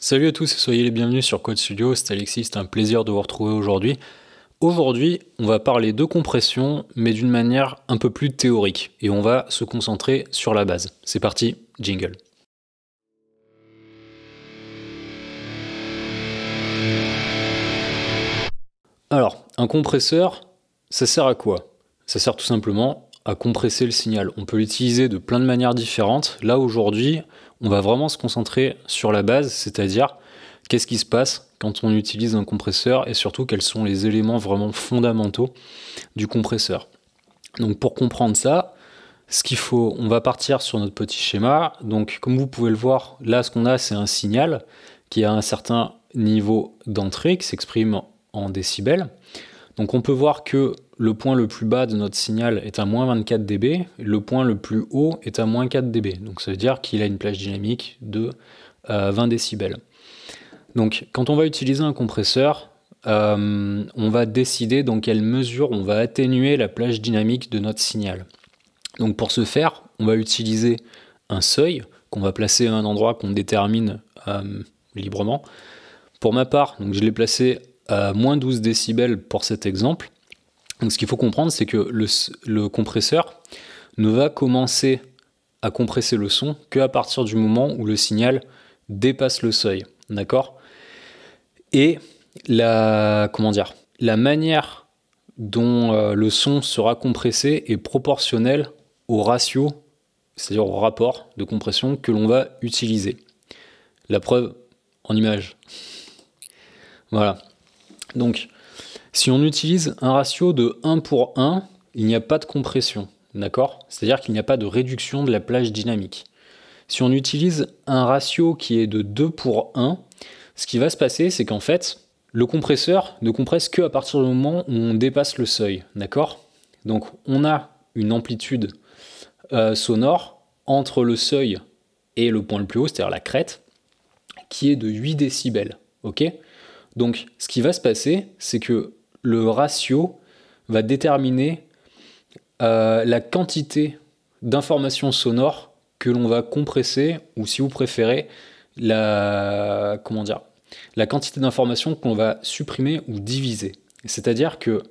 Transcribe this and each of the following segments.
Salut à tous et soyez les bienvenus sur Code Studio, c'est Alexis, c'est un plaisir de vous retrouver aujourd'hui. Aujourd'hui, on va parler de compression, mais d'une manière un peu plus théorique, et on va se concentrer sur la base. C'est parti, jingle. Alors, un compresseur, ça sert à quoi Ça sert tout simplement compresser le signal. On peut l'utiliser de plein de manières différentes. Là, aujourd'hui, on va vraiment se concentrer sur la base, c'est-à-dire qu'est-ce qui se passe quand on utilise un compresseur et surtout quels sont les éléments vraiment fondamentaux du compresseur. Donc pour comprendre ça, ce qu'il faut, on va partir sur notre petit schéma. Donc comme vous pouvez le voir, là ce qu'on a c'est un signal qui a un certain niveau d'entrée qui s'exprime en décibels. Donc on peut voir que le point le plus bas de notre signal est à moins 24 dB, le point le plus haut est à moins 4 dB. Donc ça veut dire qu'il a une plage dynamique de 20 euh, décibels. Donc quand on va utiliser un compresseur, euh, on va décider dans quelle mesure on va atténuer la plage dynamique de notre signal. Donc pour ce faire, on va utiliser un seuil qu'on va placer à un endroit qu'on détermine euh, librement. Pour ma part, donc je l'ai placé à moins 12 décibels pour cet exemple. Donc ce qu'il faut comprendre, c'est que le, compresseur ne va commencer à compresser le son qu'à partir du moment où le signal dépasse le seuil. D'accord Et la, comment dire, la manière dont euh, le son sera compressé est proportionnelle au ratio, c'est-à-dire au rapport de compression que l'on va utiliser. La preuve en image. Voilà. Donc, si on utilise un ratio de 1 pour 1, il n'y a pas de compression, d'accord C'est-à-dire qu'il n'y a pas de réduction de la plage dynamique. Si on utilise un ratio qui est de 2 pour 1, ce qui va se passer, c'est qu'en fait, le compresseur ne compresse que à partir du moment où on dépasse le seuil, d'accord Donc on a une amplitude euh, sonore entre le seuil et le point le plus haut, c'est-à-dire la crête, qui est de 8 décibels, ok Donc ce qui va se passer, c'est que le ratio va déterminer euh, la quantité d'informations sonores que l'on va compresser, ou si vous préférez, la, comment dire, la quantité d'informations qu'on va supprimer ou diviser. C'est-à-dire que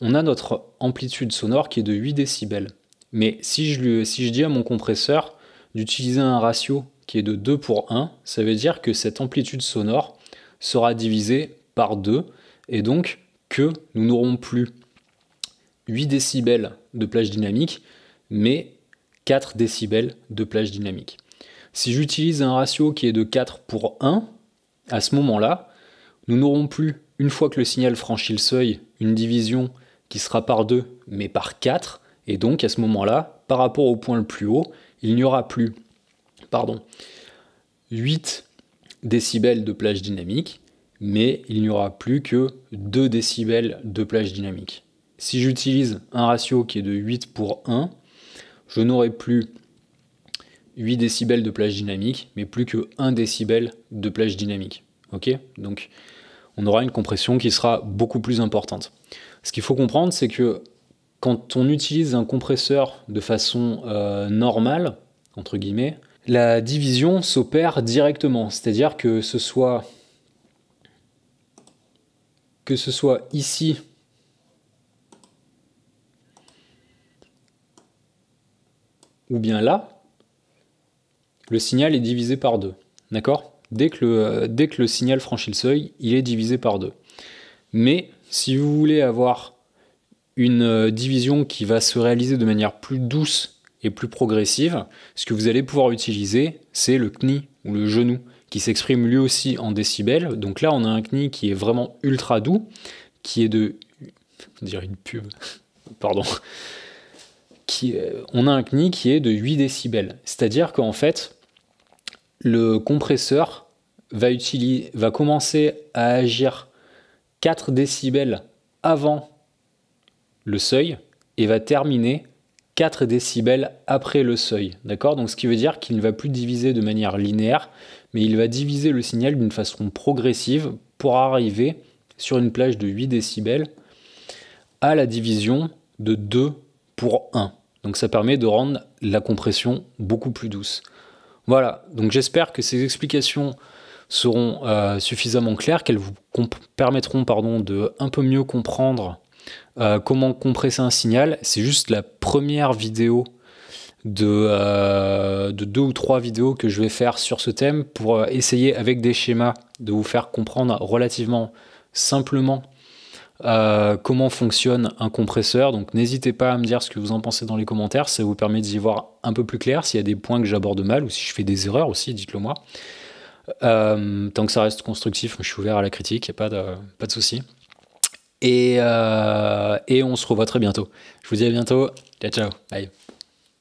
on a notre amplitude sonore qui est de 8 décibels. Mais si je, si je dis à mon compresseur d'utiliser un ratio qui est de 2 pour 1, ça veut dire que cette amplitude sonore sera divisée par 2. Et donc, nous n'aurons plus 8 décibels de plage dynamique, mais 4 décibels de plage dynamique. Si j'utilise un ratio qui est de 4 pour 1, à ce moment-là, nous n'aurons plus, une fois que le signal franchit le seuil, une division qui sera par 2, mais par 4, et donc à ce moment-là, par rapport au point le plus haut, il n'y aura plus pardon, 8 décibels de plage dynamique, mais il n'y aura plus que 2 décibels de plage dynamique. Si j'utilise un ratio qui est de 8 pour 1, je n'aurai plus 8 décibels de plage dynamique, mais plus que 1 décibel de plage dynamique. Ok Donc on aura une compression qui sera beaucoup plus importante. Ce qu'il faut comprendre, c'est que quand on utilise un compresseur de façon euh, normale, entre guillemets, la division s'opère directement. C'est-à-dire que ce soit que ce soit ici ou bien là, le signal est divisé par deux, D'accord dès, que le, euh, dès que le signal franchit le seuil, il est divisé par deux. Mais si vous voulez avoir une euh, division qui va se réaliser de manière plus douce et plus progressive, ce que vous allez pouvoir utiliser, c'est le CNI ou le genou qui s'exprime lui aussi en décibels. Donc là, on a un CNI qui est vraiment ultra doux, qui est de. dire une pub, pardon. Qui, euh, on a un CNI qui est de 8 décibels. C'est-à-dire qu'en fait, le compresseur va, utiliser, va commencer à agir 4 décibels avant le seuil et va terminer 4 décibels après le seuil. D'accord Donc ce qui veut dire qu'il ne va plus diviser de manière linéaire, mais il va diviser le signal d'une façon progressive pour arriver sur une plage de 8 décibels à la division de 2 pour 1. Donc ça permet de rendre la compression beaucoup plus douce. Voilà, donc j'espère que ces explications seront euh, suffisamment claires, qu'elles vous permettront pardon, de un peu mieux comprendre euh, comment compresser un signal C'est juste la première vidéo euh, de, deux ou trois vidéos que je vais faire sur ce thème pour euh, essayer avec des schémas de vous faire comprendre relativement simplement comment fonctionne un compresseur. Donc n'hésitez pas à me dire ce que vous en pensez dans les commentaires, ça vous permet d'y voir un peu plus clair, s'il y a des points que j'aborde mal ou si je fais des erreurs aussi, dites-le moi. tant que ça reste constructif, je suis ouvert à la critique, il n'y a pas de, pas de souci. Euh, et, on se revoit très bientôt. Je vous dis à bientôt. Ciao, ciao. Bye.